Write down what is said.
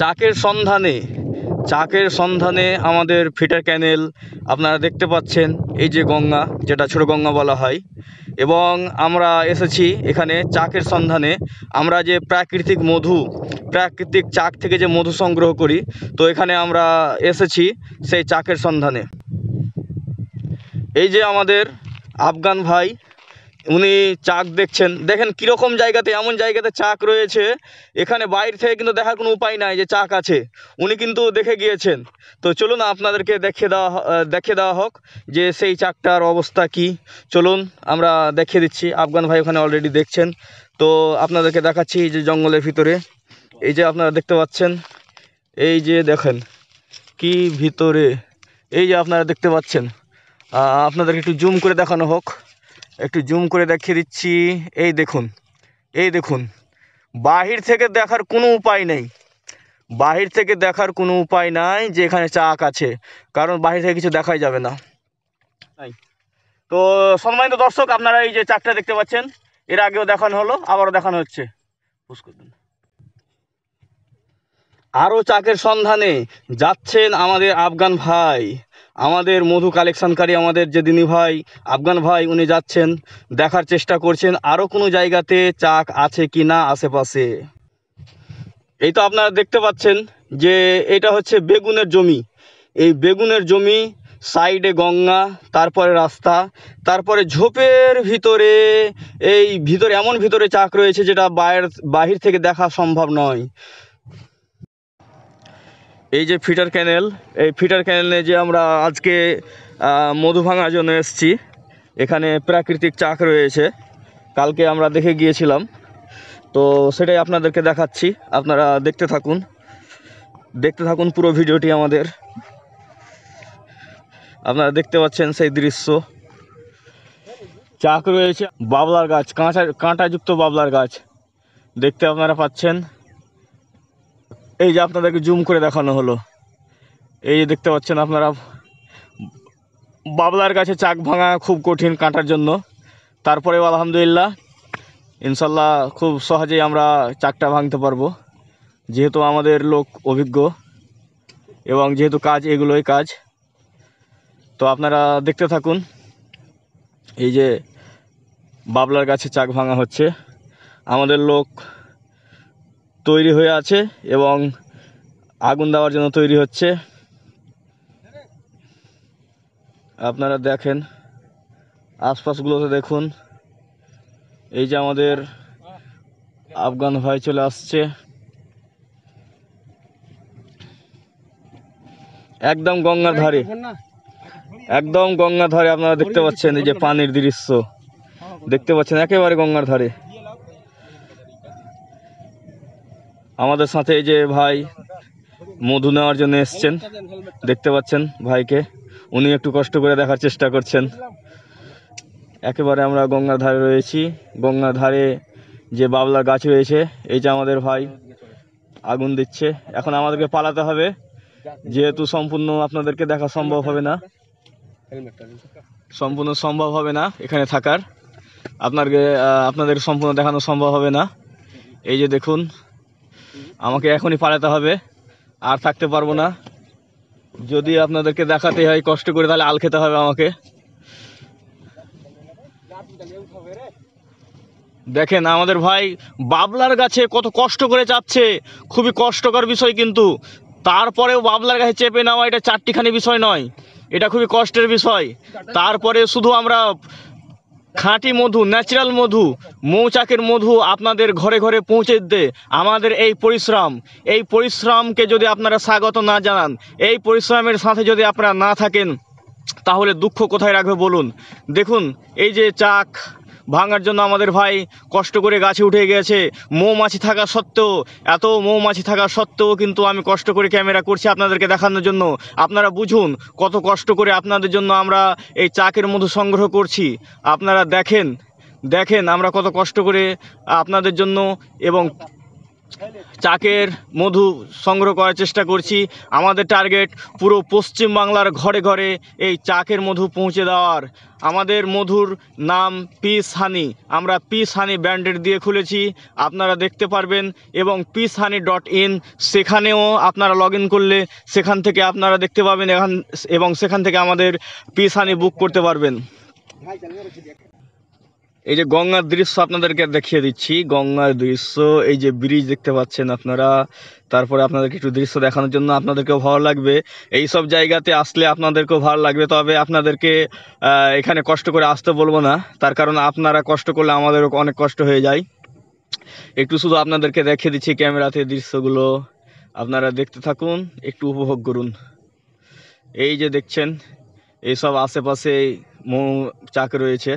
চাকের সন্ধানে চাকের সন্ধানে আমাদের ফিটার ক্যানেল আপনারা দেখতে পাচ্ছেন এই যে গঙ্গা যেটা ছোট গঙ্গা বলা হয় এবং আমরা এসেছি এখানে চাকের সন্ধানে আমরা যে প্রাকৃতিক মধু প্রাকৃতিক চাক থেকে যে মধু সংগ্রহ করি তো এখানে আমরা এসেছি সেই চাকের সন্ধানে এই যে আমাদের আফগান ভাই উনি চাক দেখছেন দেখেন কীরকম জায়গাতে এমন জায়গাতে চাক রয়েছে এখানে বাইরে থেকে কিন্তু দেখার কোনো উপায় নাই যে চাক আছে উনি কিন্তু দেখে গিয়েছেন তো চলুন আপনাদেরকে দেখে দেওয়া দেখে দেওয়া হোক যে সেই চাকটার অবস্থা কি চলুন আমরা দেখিয়ে দিচ্ছি আফগান ভাই ওখানে অলরেডি দেখছেন তো আপনাদেরকে দেখাচ্ছি যে জঙ্গলের ভিতরে এই যে আপনারা দেখতে পাচ্ছেন এই যে দেখেন কি ভিতরে এই যে আপনারা দেখতে পাচ্ছেন আপনাদেরকে একটু জুম করে দেখানো হোক একটু জুম করে দেখিয়ে দিচ্ছি এই দেখুন এই দেখুন বাহির থেকে দেখার কোনো উপায় নেই বাহির থেকে দেখার কোনো উপায় নাই যে এখানে চাক আছে কারণ বাহির থেকে কিছু দেখাই যাবে না তাই তো সম্মানিত দর্শক আপনারা এই যে চাকটা দেখতে পাচ্ছেন এর আগেও দেখানো হলো আবারও দেখানো হচ্ছে আরও চাকের সন্ধানে যাচ্ছেন আমাদের আফগান ভাই আমাদের মধু কালেকশনকারী আমাদের যে দিনী ভাই আফগান ভাই উনি যাচ্ছেন দেখার চেষ্টা করছেন আরও কোনো জায়গাতে চাক আছে কি না আশেপাশে এই তো আপনারা দেখতে পাচ্ছেন যে এটা হচ্ছে বেগুনের জমি এই বেগুনের জমি সাইডে গঙ্গা তারপরে রাস্তা তারপরে ঝোপের ভিতরে এই ভিতরে এমন ভিতরে চাক রয়েছে যেটা বাইর বাহির থেকে দেখা সম্ভব নয় এই যে ফিটার ক্যানেল এই ফিটার ক্যানেলে যে আমরা আজকে মধু ভাঙার জন্য এসছি এখানে প্রাকৃতিক চাক রয়েছে কালকে আমরা দেখে গিয়েছিলাম তো সেটাই আপনাদেরকে দেখাচ্ছি আপনারা দেখতে থাকুন দেখতে থাকুন পুরো ভিডিওটি আমাদের আপনারা দেখতে পাচ্ছেন সেই দৃশ্য চাক রয়েছে বাবলার গাছ কাঁচা কাঁটাযুক্ত বাবলার গাছ দেখতে আপনারা পাচ্ছেন এই যে আপনাদেরকে জুম করে দেখানো হলো এই যে দেখতে পাচ্ছেন আপনারা বাবলার গাছে চাক ভাঙা খুব কঠিন কাঁটার জন্য তারপরেও আলহামদুলিল্লাহ ইনশাল্লাহ খুব সহজেই আমরা চাকটা ভাঙতে পারবো যেহেতু আমাদের লোক অভিজ্ঞ এবং যেহেতু কাজ এগুলোই কাজ তো আপনারা দেখতে থাকুন এই যে বাবলার গাছে চাক ভাঙা হচ্ছে আমাদের লোক তৈরি হয়ে আছে এবং আগুন দেওয়ার জন্য তৈরি হচ্ছে আপনারা দেখেন আশপাশগুলোতে দেখুন এই যে আমাদের আফগান ভাই চলে আসছে একদম গঙ্গার ধারে একদম গঙ্গার ধারে আপনারা দেখতে পাচ্ছেন এই যে পানির দৃশ্য দেখতে পাচ্ছেন একেবারে গঙ্গার ধারে আমাদের সাথে এই যে ভাই মধু নেওয়ার জন্য এসছেন দেখতে পাচ্ছেন ভাইকে উনি একটু কষ্ট করে দেখার চেষ্টা করছেন একেবারে আমরা গঙ্গার ধারে রয়েছি গঙ্গার ধারে যে বাবলার গাছ রয়েছে এই যে আমাদের ভাই আগুন দিচ্ছে এখন আমাদেরকে পালাতে হবে যেহেতু সম্পূর্ণ আপনাদেরকে দেখা সম্ভব হবে না সম্পূর্ণ সম্ভব হবে না এখানে থাকার আপনাদের আপনাদের সম্পূর্ণ দেখানো সম্ভব হবে না এই যে দেখুন আমাকে এখনই পালাতে হবে আর থাকতে পারবো না যদি আপনাদেরকে দেখাতে হয় কষ্ট করে তাহলে আল খেতে হবে আমাকে দেখেন আমাদের ভাই বাবলার গাছে কত কষ্ট করে চাপছে খুবই কষ্টকর বিষয় কিন্তু তারপরেও বাবলার গাছে চেপে নেওয়া এটা চারটিখানি বিষয় নয় এটা খুবই কষ্টের বিষয় তারপরে শুধু আমরা খাঁটি মধু ন্যাচারাল মধু মৌচাকের মধু আপনাদের ঘরে ঘরে পৌঁছে দিতে আমাদের এই পরিশ্রম এই পরিশ্রমকে যদি আপনারা স্বাগত না জানান এই পরিশ্রমের সাথে যদি আপনারা না থাকেন তাহলে দুঃখ কোথায় রাখবে বলুন দেখুন এই যে চাক ভাঙার জন্য আমাদের ভাই কষ্ট করে গাছে উঠে গেছে মৌমাছি থাকা সত্ত্বেও এত মৌমাছি থাকা সত্ত্বেও কিন্তু আমি কষ্ট করে ক্যামেরা করছি আপনাদেরকে দেখানোর জন্য আপনারা বুঝুন কত কষ্ট করে আপনাদের জন্য আমরা এই চাকের মধু সংগ্রহ করছি আপনারা দেখেন দেখেন আমরা কত কষ্ট করে আপনাদের জন্য এবং চাকের মধু সংগ্রহ করার চেষ্টা করছি আমাদের টার্গেট পুরো পশ্চিমবাংলার ঘরে ঘরে এই চাকের মধু পৌঁছে দেওয়ার আমাদের মধুর নাম পিস হানি আমরা পিস হানি ব্র্যান্ডেড দিয়ে খুলেছি আপনারা দেখতে পারবেন এবং পিস হানি ডট ইন সেখানেও আপনারা লগ করলে সেখান থেকে আপনারা দেখতে পাবেন এখান এবং সেখান থেকে আমাদের পিস হানি বুক করতে পারবেন এই যে গঙ্গার দৃশ্য আপনাদেরকে দেখিয়ে দিচ্ছি গঙ্গার দৃশ্য এই যে ব্রিজ দেখতে পাচ্ছেন আপনারা তারপরে আপনাদেরকে একটু দৃশ্য দেখানোর জন্য আপনাদেরকেও ভালো লাগবে এই সব জায়গাতে আসলে আপনাদেরকেও ভালো লাগবে তবে আপনাদেরকে এখানে কষ্ট করে আসতে বলবো না তার কারণ আপনারা কষ্ট করলে আমাদেরও অনেক কষ্ট হয়ে যায় একটু শুধু আপনাদেরকে দেখিয়ে দিচ্ছি ক্যামেরাতে দৃশ্যগুলো আপনারা দেখতে থাকুন একটু উপভোগ করুন এই যে দেখছেন এইসব আশেপাশে মৌ চাক রয়েছে